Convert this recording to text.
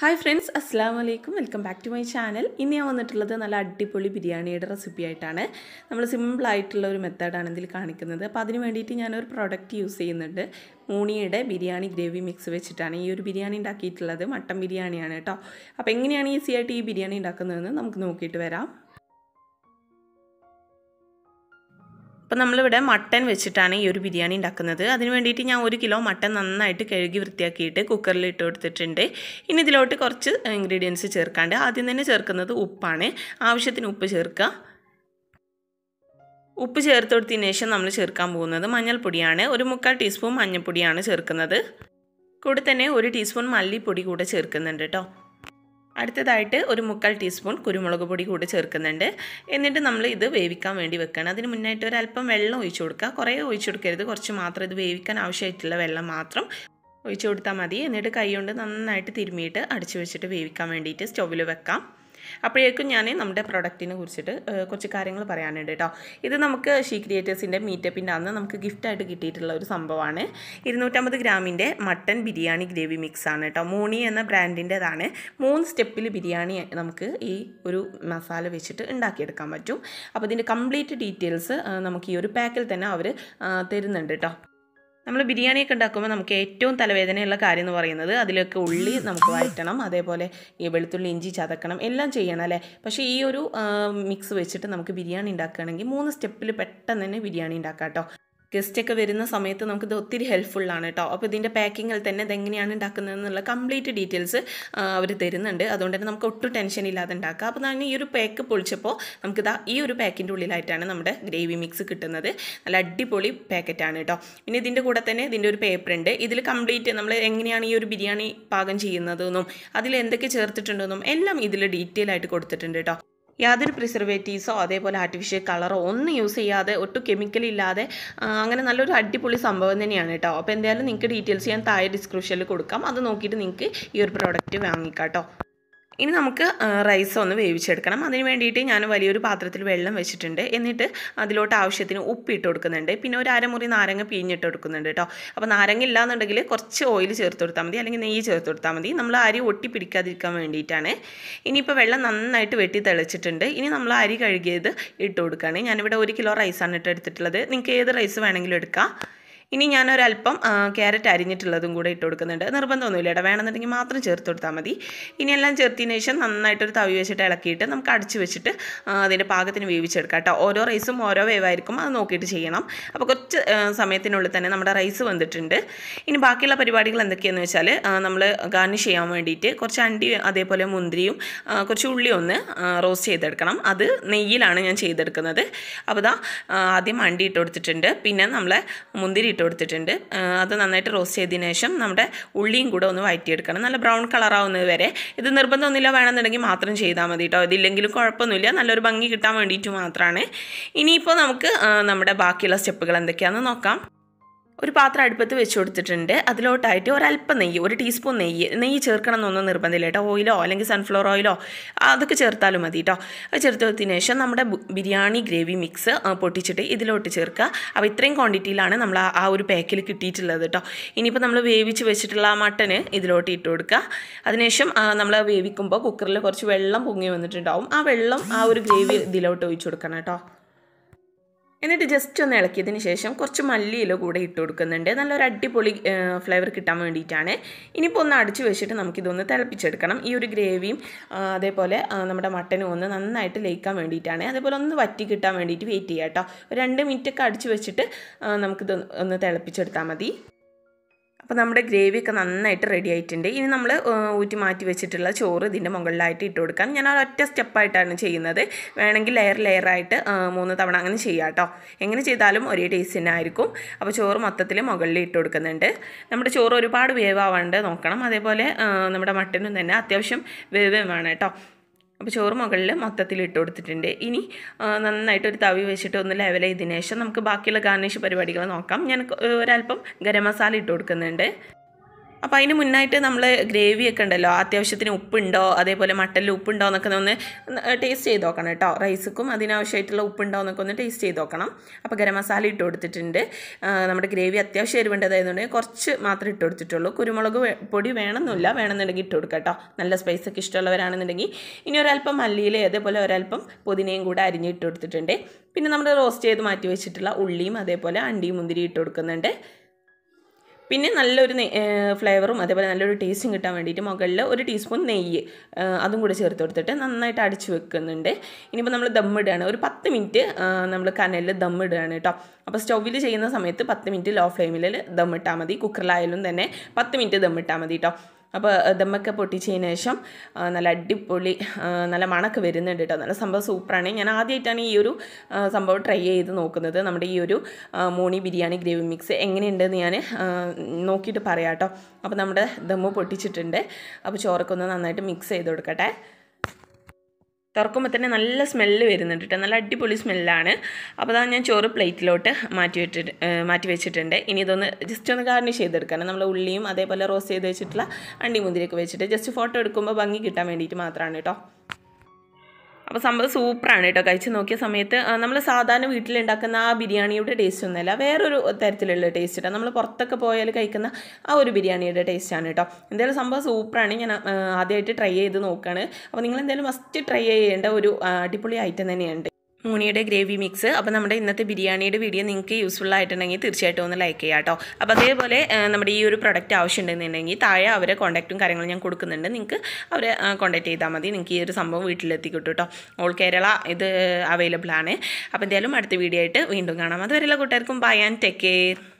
hi friends അസ്സാം വലൈക്കും welcome back to my channel ഇന്ന് ഞാൻ വന്നിട്ടുള്ളത് നല്ല അടിപൊളി ബിരിയാണിയുടെ റെസിപ്പി ആയിട്ടാണ് നമ്മൾ സിമ്പിളായിട്ടുള്ള ഒരു മെത്തേഡാണ് ഇതിൽ കാണിക്കുന്നത് അപ്പോൾ അതിന് വേണ്ടിയിട്ട് ഞാനൊരു പ്രോഡക്റ്റ് യൂസ് ചെയ്യുന്നുണ്ട് മൂണിയുടെ ബിരിയാണി ഗ്രേവി മിക്സ് വെച്ചിട്ടാണ് ഈ ഒരു ബിരിയാണി ഉണ്ടാക്കിയിട്ടുള്ളത് മട്ടൻ ബിരിയാണിയാണ് കേട്ടോ അപ്പോൾ എങ്ങനെയാണ് ഈസി ആയിട്ട് ഈ ബിരിയാണി ഉണ്ടാക്കുന്നതെന്ന് നമുക്ക് നോക്കിയിട്ട് വരാം അപ്പോൾ നമ്മളിവിടെ മട്ടൻ വെച്ചിട്ടാണ് ഈ ഒരു ബിരിയാണി ഉണ്ടാക്കുന്നത് അതിന് വേണ്ടിയിട്ട് ഞാൻ ഒരു കിലോ മട്ടൻ നന്നായിട്ട് കഴുകി വൃത്തിയാക്കിയിട്ട് കുക്കറിൽ ഇട്ട് കൊടുത്തിട്ടുണ്ട് ഇനി ഇതിലോട്ട് കുറച്ച് ഇൻഗ്രീഡിയൻസ് ചേർക്കാണ്ട് ആദ്യം തന്നെ ചേർക്കുന്നത് ഉപ്പാണ് ആവശ്യത്തിന് ഉപ്പ് ചേർക്കുക ഉപ്പ് ചേർത്ത് കൊടുത്തതിന് ശേഷം നമ്മൾ ചേർക്കാൻ പോകുന്നത് മഞ്ഞൾപ്പൊടിയാണ് ഒരു മുക്കാൽ ടീസ്പൂൺ മഞ്ഞൾപ്പൊടിയാണ് ചേർക്കുന്നത് കൂടെ തന്നെ ഒരു ടീസ്പൂൺ മല്ലിപ്പൊടി കൂടെ ചേർക്കുന്നുണ്ട് കേട്ടോ അടുത്തതായിട്ട് ഒരു മുക്കാൽ ടീസ്പൂൺ കുരുമുളക് പൊടി കൂടി ചേർക്കുന്നുണ്ട് എന്നിട്ട് നമ്മൾ ഇത് വേവിക്കാൻ വേണ്ടി വെക്കണം അതിന് മുന്നായിട്ട് ഒരല്പം വെള്ളം ഒഴിച്ചു കൊടുക്കുക കുറേ ഒഴിച്ചു കൊടുക്കരുത് കുറച്ച് മാത്രം ഇത് വേവിക്കാൻ ആവശ്യമായിട്ടുള്ള വെള്ളം മാത്രം ഒഴിച്ചു കൊടുത്താൽ മതി എന്നിട്ട് കൈ കൊണ്ട് നന്നായിട്ട് തിരുമ്മിയിട്ട് അടിച്ചു വെച്ചിട്ട് വേവിക്കാൻ വേണ്ടിയിട്ട് സ്റ്റൗവിൽ വെക്കാം അപ്പോഴേക്കും ഞാൻ നമ്മുടെ പ്രൊഡക്റ്റിനെ കുറിച്ചിട്ട് കുറച്ച് കാര്യങ്ങൾ പറയാനുണ്ട് കേട്ടോ ഇത് നമുക്ക് ഷീ ക്രിയേറ്റേഴ്സിൻ്റെ മീറ്റപ്പിൻ്റെ അന്ന് നമുക്ക് ഗിഫ്റ്റായിട്ട് കിട്ടിയിട്ടുള്ള ഒരു സംഭവമാണ് ഇരുന്നൂറ്റമ്പത് ഗ്രാമിൻ്റെ മട്ടൻ ബിരിയാണി ഗ്രേവി മിക്സ് ആണ് കേട്ടോ മോണി എന്ന ബ്രാൻഡിൻ്റെതാണ് മൂന്ന് സ്റ്റെപ്പിൽ ബിരിയാണി നമുക്ക് ഈ ഒരു മസാല വെച്ചിട്ട് ഉണ്ടാക്കിയെടുക്കാൻ പറ്റും അപ്പോൾ ഇതിൻ്റെ കംപ്ലീറ്റ് ഡീറ്റെയിൽസ് നമുക്ക് ഈ ഒരു പാക്കിൽ തന്നെ അവർ തരുന്നുണ്ട് കേട്ടോ നമ്മൾ ബിരിയാണിയൊക്കെ ഉണ്ടാക്കുമ്പോൾ നമുക്ക് ഏറ്റവും തലവേദനയുള്ള കാര്യം എന്ന് പറയുന്നത് അതിലൊക്കെ ഉള്ളി നമുക്ക് വഴറ്റണം അതേപോലെ ഈ വെളുത്തുള്ളി ഇഞ്ചി ചതക്കണം എല്ലാം ചെയ്യണം അല്ലേ പക്ഷേ ഈ ഒരു മിക്സ് വെച്ചിട്ട് നമുക്ക് ബിരിയാണി ഉണ്ടാക്കുകയാണെങ്കിൽ മൂന്ന് സ്റ്റെപ്പിൽ പെട്ടെന്ന് തന്നെ ബിരിയാണി ഉണ്ടാക്കാം കേട്ടോ ഒക്കെ വരുന്ന സമയത്ത് നമുക്കിത് ഒത്തിരി ഹെൽപ്ഫുള്ളാണ് കേട്ടോ അപ്പോൾ ഇതിൻ്റെ പാക്കിങ്ങിൽ തന്നെ എങ്ങനെയാണ് ഉണ്ടാക്കുന്നത് എന്നുള്ള കംപ്ലീറ്റ് ഡീറ്റെയിൽസ് അവർ തരുന്നുണ്ട് അതുകൊണ്ട് തന്നെ നമുക്ക് ഒട്ടും ടെൻഷൻ ഇല്ലാതെ ഉണ്ടാക്കാം അപ്പോൾ ഞാൻ ഈ ഒരു പാക്ക് പൊളിച്ചപ്പോൾ നമുക്കിത് ഈ ഒരു പാക്കിൻ്റെ ഉള്ളിലായിട്ടാണ് നമ്മുടെ ഗ്രേവി മിക്സ് കിട്ടുന്നത് നല്ല അടിപൊളി പാക്കറ്റാണ് കേട്ടോ പിന്നെ ഇതിൻ്റെ കൂടെ തന്നെ ഇതിൻ്റെ ഒരു പേപ്പർ ഉണ്ട് ഇതിൽ കംപ്ലീറ്റ് നമ്മൾ എങ്ങനെയാണ് ഈ ഒരു ബിരിയാണി പാകം ചെയ്യുന്നതെന്നും അതിൽ എന്തൊക്കെ ചേർത്തിട്ടുണ്ടെന്നും എല്ലാം ഇതിൽ ഡീറ്റെയിൽ ആയിട്ട് കൊടുത്തിട്ടുണ്ട് കേട്ടോ യാതൊരു പ്രിസർവേറ്റീവ്സോ അതേപോലെ ആർട്ടിഫിഷ്യൽ കളറോ ഒന്നും യൂസ് ചെയ്യാതെ ഒട്ടും കെമിക്കൽ ഇല്ലാതെ അങ്ങനെ നല്ലൊരു അടിപൊളി സംഭവം തന്നെയാണ് കേട്ടോ അപ്പോൾ എന്തായാലും നിങ്ങൾക്ക് ഡീറ്റെയിൽസ് ഞാൻ താഴെ ഡിസ്ക്രിപ്ഷനിൽ കൊടുക്കാം അത് നോക്കിയിട്ട് നിങ്ങൾക്ക് ഈ ഒരു പ്രോഡക്റ്റ് വാങ്ങിക്കാം കേട്ടോ ഇനി നമുക്ക് റൈസ് ഒന്ന് വേവിച്ചെടുക്കണം അതിന് വേണ്ടിയിട്ട് ഞാൻ വലിയൊരു പാത്രത്തിൽ വെള്ളം വെച്ചിട്ടുണ്ട് എന്നിട്ട് അതിലോട്ട് ആവശ്യത്തിന് ഉപ്പ് കൊടുക്കുന്നുണ്ട് പിന്നെ ഒരു അരമുറി നാരങ്ങ പിഴിഞ്ഞിട്ട് കൊടുക്കുന്നുണ്ട് കേട്ടോ അപ്പോൾ നാരങ്ങ ഇല്ലാന്നുണ്ടെങ്കിൽ കുറച്ച് ഓയിൽ ചേർത്ത് കൊടുത്താൽ മതി അല്ലെങ്കിൽ നെയ്യ് ചേർത്ത് കൊടുത്താൽ മതി നമ്മൾ അരി ഒട്ടി പിടിക്കാതിരിക്കാൻ വേണ്ടിയിട്ടാണ് ഇനിയിപ്പോൾ വെള്ളം നന്നായിട്ട് വെട്ടി തിളച്ചിട്ടുണ്ട് ഇനി നമ്മൾ അരി കഴുകിയത് ഇട്ട് കൊടുക്കുകയാണ് ഞാനിവിടെ ഒരു കിലോ റൈസാണ് ഇട്ട് എടുത്തിട്ടുള്ളത് നിങ്ങൾക്ക് ഏത് റൈസ് വേണമെങ്കിലും എടുക്കാം ഇനി ഞാനൊരല്പം ക്യാരറ്റ് അരിഞ്ഞിട്ടുള്ളതും കൂടെ ഇട്ട് കൊടുക്കുന്നുണ്ട് നിർബന്ധമൊന്നുമില്ല ഇട വേണമെന്നുണ്ടെങ്കിൽ മാത്രം ചേർത്ത് കൊടുത്താൽ മതി ഇനി എല്ലാം ചേർത്തതിന് ശേഷം നന്നായിട്ടൊരു തവി വെച്ചിട്ട് ഇളക്കിയിട്ട് നമുക്ക് അടിച്ച് വെച്ചിട്ട് അതിൻ്റെ പാകത്തിന് വേവിച്ചെടുക്കാം കേട്ടോ ഓരോ റൈസും ഓരോ വേവായിരിക്കും അത് നോക്കിയിട്ട് ചെയ്യണം അപ്പോൾ കുറച്ച് സമയത്തിനുള്ളിൽ തന്നെ നമ്മുടെ റൈസ് വന്നിട്ടുണ്ട് ഇനി ബാക്കിയുള്ള പരിപാടികൾ എന്തൊക്കെയാണെന്ന് വെച്ചാൽ നമ്മൾ ഗാർണിഷ് ചെയ്യാൻ വേണ്ടിയിട്ട് കുറച്ച് അണ്ടി അതേപോലെ മുന്തിരിയും കുറച്ച് ഉള്ളി ഒന്ന് റോസ്റ്റ് ചെയ്തെടുക്കണം അത് നെയ്യിലാണ് ഞാൻ ചെയ്തെടുക്കുന്നത് അപ്പോൾ ഇതാ ആദ്യം അണ്ടി ഇട്ട് കൊടുത്തിട്ടുണ്ട് പിന്നെ നമ്മൾ മുന്തിരി ഇട്ട് കൊടുത്തിട്ടുണ്ട് അത് നന്നായിട്ട് റോസ്റ്റ് ചെയ്തതിന് ശേഷം നമ്മുടെ ഉള്ളിയും കൂടെ ഒന്ന് വഴറ്റിയെടുക്കണം നല്ല ബ്രൗൺ കളറാവുന്നത് വരെ ഇത് നിർബന്ധമൊന്നുമില്ല വേണമെന്നുണ്ടെങ്കിൽ മാത്രം ചെയ്താൽ മതി കേട്ടോ ഇതില്ലെങ്കിലും കുഴപ്പമൊന്നുമില്ല നല്ലൊരു ഭംഗി കിട്ടാൻ വേണ്ടിയിട്ട് മാത്രമാണ് ഇനിയിപ്പോൾ നമുക്ക് നമ്മുടെ ബാക്കിയുള്ള സ്റ്റെപ്പുകൾ എന്തൊക്കെയാണെന്ന് നോക്കാം ഒരു പാത്രം അടുപ്പത്ത് വെച്ച് കൊടുത്തിട്ടുണ്ട് അതിലോട്ടായിട്ട് ഒരല്പം നെയ്യ് ഒരു ടീസ്പൂൺ നെയ്യ് നെയ്യ് ചേർക്കണം എന്നൊന്നും നിർബന്ധമില്ല കേട്ടോ ഓയിലോ അല്ലെങ്കിൽ സൺഫ്ലവർ ഓയിലോ അതൊക്കെ ചേർത്താലും മതി കേട്ടോ അത് കൊടുത്തതിന് ശേഷം നമ്മുടെ ബിരിയാണി ഗ്രേവി മിക്സ് പൊട്ടിച്ചിട്ട് ഇതിലോട്ട് ചേർക്കുക അപ്പോൾ ഇത്രയും ക്വാണ്ടിറ്റിയിലാണ് നമ്മൾ ആ ഒരു പാക്കിൽ കിട്ടിയിട്ടുള്ളത് കേട്ടോ ഇനിയിപ്പോൾ നമ്മൾ വേവിച്ച് വെച്ചിട്ടുള്ള ആ മട്ടന് ഇതിലോട്ട് ഇട്ട് കൊടുക്കുക അതിനുശേഷം നമ്മൾ വേവിക്കുമ്പോൾ കുക്കറിൽ കുറച്ച് വെള്ളം പൊങ്ങി വന്നിട്ടുണ്ടാവും ആ വെള്ളം ആ ഒരു ഗ്രേവി ഇതിലോട്ട് ഒഴിച്ചു കൊടുക്കണം കേട്ടോ എന്നിട്ട് ജസ്റ്റ് ഒന്ന് ഇളക്കിയതിന് ശേഷം കുറച്ച് മല്ലിയില കൂടെ ഇട്ട് കൊടുക്കുന്നുണ്ട് നല്ലൊരു അടിപൊളി ഫ്ലേവർ കിട്ടാൻ വേണ്ടിയിട്ടാണ് ഇനിയിപ്പോൾ ഒന്ന് അടിച്ചു വെച്ചിട്ട് നമുക്കിതൊന്ന് തിളപ്പിച്ചെടുക്കണം ഈ ഒരു ഗ്രേവിയും അതേപോലെ നമ്മുടെ മട്ടനും ഒന്ന് നന്നായിട്ട് ലയിക്കാൻ വേണ്ടിയിട്ടാണ് അതേപോലെ ഒന്ന് വറ്റി കിട്ടാൻ വേണ്ടിയിട്ട് വെയിറ്റ് ചെയ്യാം കേട്ടോ രണ്ട് മിനിറ്റൊക്കെ അടിച്ചു വെച്ചിട്ട് നമുക്കിത് ഒന്ന് തിളപ്പിച്ചെടുത്താൽ മതി അപ്പോൾ നമ്മുടെ ഗ്രേവിയൊക്കെ നന്നായിട്ട് റെഡി ആയിട്ടുണ്ട് ഇനി നമ്മൾ ഊറ്റി മാറ്റി വെച്ചിട്ടുള്ള ചോറ് ഇതിൻ്റെ മുകളിലായിട്ട് ഇട്ട് കൊടുക്കാം ഞാൻ ഒറ്റ സ്റ്റെപ്പായിട്ടാണ് ചെയ്യുന്നത് വേണമെങ്കിൽ ലെയർ ലെയറായിട്ട് മൂന്ന് തവണ അങ്ങനെ ചെയ്യാം എങ്ങനെ ചെയ്താലും ഒരേ ടേസ്റ്റ് തന്നെ ആയിരിക്കും അപ്പോൾ ചോറ് മൊത്തത്തിൽ മുകളിൽ ഇട്ട് കൊടുക്കുന്നുണ്ട് നമ്മുടെ ചോറ് ഒരുപാട് വേവാവാണ്ട് നോക്കണം അതേപോലെ നമ്മുടെ മട്ടനും തന്നെ അത്യാവശ്യം വേവേ വേണം കേട്ടോ അപ്പോൾ ചോറ് മുകളിൽ മൊത്തത്തിൽ ഇട്ട് കൊടുത്തിട്ടുണ്ട് ഇനി നന്നായിട്ട് ഒരു തവി വെച്ചിട്ട് ഒന്ന് ലെവൽ ചെയ്തതിന് ശേഷം നമുക്ക് ബാക്കിയുള്ള ഗാർണിഷ് പരിപാടികൾ നോക്കാം ഞാൻ ഒരൽപ്പം ഗരം മസാല ഇട്ട് കൊടുക്കുന്നുണ്ട് അപ്പോൾ അതിന് മുന്നായിട്ട് നമ്മൾ ഗ്രേവിയൊക്കെ ഉണ്ടല്ലോ അത്യാവശ്യത്തിന് ഉപ്പുണ്ടോ അതേപോലെ മട്ടലിൽ ഉപ്പുണ്ടോ എന്നൊക്കെ ഒന്ന് ടേസ്റ്റ് ചെയ്ത് നോക്കണം കേട്ടോ റൈസക്കും അതിനാവശ്യമായിട്ടുള്ള ഉപ്പുണ്ടോ എന്നൊക്കെ ഒന്ന് ടേസ്റ്റ് ചെയ്ത് നോക്കണം അപ്പോൾ ഗരം മസാല ഇട്ട് കൊടുത്തിട്ടുണ്ട് നമ്മുടെ ഗ്രേവി അത്യാവശ്യം എരിവേണ്ടതായതുകൊണ്ട് കുറച്ച് മാത്രമേ ഇട്ട് കൊടുത്തിട്ടുള്ളൂ കുരുമുളക് പൊടി വേണമെന്നില്ല വേണമെന്നുണ്ടെങ്കിൽ ഇട്ട് കൊടുക്കുക കേട്ടോ നല്ല സ്പൈസൊക്കെ ഇഷ്ടമുള്ളവരാണെന്നുണ്ടെങ്കിൽ ഇനി ഒരല്പം മല്ലിയിൽ അതേപോലെ ഒരല്പം പുതിനയും കൂടെ അരിഞ്ഞിട്ട് കൊടുത്തിട്ടുണ്ട് പിന്നെ നമ്മൾ റോസ്റ്റ് ചെയ്ത് മാറ്റി വെച്ചിട്ടുള്ള ഉള്ളിയും അതേപോലെ അണ്ടിയും മുന്തിരി ഇട്ട് കൊടുക്കുന്നുണ്ട് പിന്നെ നല്ലൊരു ഫ്ലേവറും അതേപോലെ നല്ലൊരു ടേസ്റ്റും കിട്ടാൻ വേണ്ടിയിട്ട് മുകളിൽ ഒരു ടീസ്പൂൺ നെയ്യ് അതും കൂടെ ചേർത്ത് കൊടുത്തിട്ട് നന്നായിട്ട് അടിച്ചു വെക്കുന്നുണ്ട് ഇനിയിപ്പോൾ നമ്മൾ ദമ്മിടുകയാണ് ഒരു പത്ത് മിനിറ്റ് നമ്മൾ കനലിൽ ദമ്മിടുകയാണ് കേട്ടോ അപ്പോൾ സ്റ്റൗവിൽ ചെയ്യുന്ന സമയത്ത് പത്ത് മിനിറ്റ് ലോ ഫ്ലെയിമിൽ ദമ്മിട്ടാൽ മതി കുക്കറിലായാലും തന്നെ പത്ത് മിനിറ്റ് ദമ്മിട്ടാൽ മതി കേട്ടോ അപ്പോൾ ദമ്മൊക്കെ പൊട്ടിച്ചതിന് ശേഷം നല്ല അടിപൊളി നല്ല മണക്ക് വരുന്നുണ്ട് കേട്ടോ നല്ല സംഭവം സൂപ്പറാണ് ഞാൻ ആദ്യമായിട്ടാണ് ഈ ഒരു സംഭവം ട്രൈ ചെയ്ത് നോക്കുന്നത് നമ്മുടെ ഈ ഒരു മോണി ബിരിയാണി ഗ്രേവി മിക്സ് എങ്ങനെയുണ്ടെന്ന് ഞാൻ നോക്കിയിട്ട് പറയാം കേട്ടോ അപ്പോൾ നമ്മുടെ ദമ്മ് പൊട്ടിച്ചിട്ടുണ്ട് അപ്പോൾ ചോറൊക്കെ ഒന്ന് നന്നായിട്ട് മിക്സ് ചെയ്ത് കൊടുക്കട്ടെ തുറക്കുമ്പോൾ തന്നെ നല്ല സ്മെല്ല് വരുന്നുണ്ട് കേട്ടോ നല്ല അടിപൊളി സ്മെല്ലാണ് അപ്പോൾ അതാണ് ഞാൻ ചോറ് പ്ലേറ്റിലോട്ട് മാറ്റി വെച്ചിട്ട് മാറ്റി വെച്ചിട്ടുണ്ട് ഇനി ഇതൊന്ന് ജസ്റ്റ് ഒന്ന് ഗാർണിഷ് ചെയ്തെടുക്കാൻ നമ്മൾ ഉള്ളിയും അതേപോലെ റോസ്റ്റ് ചെയ്ത് വെച്ചിട്ടുള്ള അണ്ടിമുന്തിരിയൊക്കെ വെച്ചിട്ട് ജസ്റ്റ് ഫോട്ടോ എടുക്കുമ്പോൾ ഭംഗി കിട്ടാൻ വേണ്ടിയിട്ട് മാത്രമാണ് കേട്ടോ അപ്പോൾ സംഭവം സൂപ്പറാണ് കേട്ടോ കഴിച്ച് നോക്കിയ സമയത്ത് നമ്മൾ സാധാരണ വീട്ടിലുണ്ടാക്കുന്ന ആ ബിരിയാണിയുടെ ടേസ്റ്റ് ഒന്നുമല്ല വേറൊരു തരത്തിലുള്ള ടേസ്റ്റ് കേട്ടോ നമ്മൾ പുറത്തൊക്കെ പോയാൽ കഴിക്കുന്ന ആ ഒരു ബിരിയാണിയുടെ ടേസ്റ്റാണ് കേട്ടോ എന്തായാലും സംഭവം സൂപ്പറാണ് ഞാൻ ആദ്യമായിട്ട് ട്രൈ ചെയ്ത് നോക്കുകയാണ് അപ്പോൾ നിങ്ങൾ എന്തായാലും മസ്റ്റ് ട്രൈ ചെയ്യേണ്ട ഒരു അടിപൊളി ഐറ്റം തന്നെയാണ് മൂനിയുടെ ഗ്രേവി മിക്സ് അപ്പോൾ നമ്മുടെ ഇന്നത്തെ ബിരിയാണിയുടെ വീഡിയോ നിങ്ങൾക്ക് യൂസ്ഫുൾ ആയിട്ടുണ്ടെങ്കിൽ തീർച്ചയായിട്ടും ഒന്ന് ലൈക്ക് ചെയ്യാട്ടോ കേട്ടോ അപ്പോൾ അതേപോലെ നമ്മുടെ ഈ ഒരു പ്രൊഡക്റ്റ് ആവശ്യമുണ്ടെന്നുണ്ടെങ്കിൽ താഴെ അവരെ കോൺടാക്റ്റും കാര്യങ്ങളും ഞാൻ കൊടുക്കുന്നുണ്ട് നിങ്ങൾക്ക് അവരെ കോൺടാക്റ്റ് ചെയ്താൽ മതി നിങ്ങൾക്ക് ഈ ഒരു സംഭവം വീട്ടിലെത്തിക്കിട്ടു കേട്ടോ ഓൾ കേരള ഇത് അവൈലബിൾ ആണ് അപ്പോൾ എന്തായാലും അടുത്ത വീഡിയോ ആയിട്ട് വീണ്ടും കാണാം അതുവരെയുള്ള കൂട്ടുകാർക്കും ബൈ ആൻഡ് ടേക്ക് കെയർ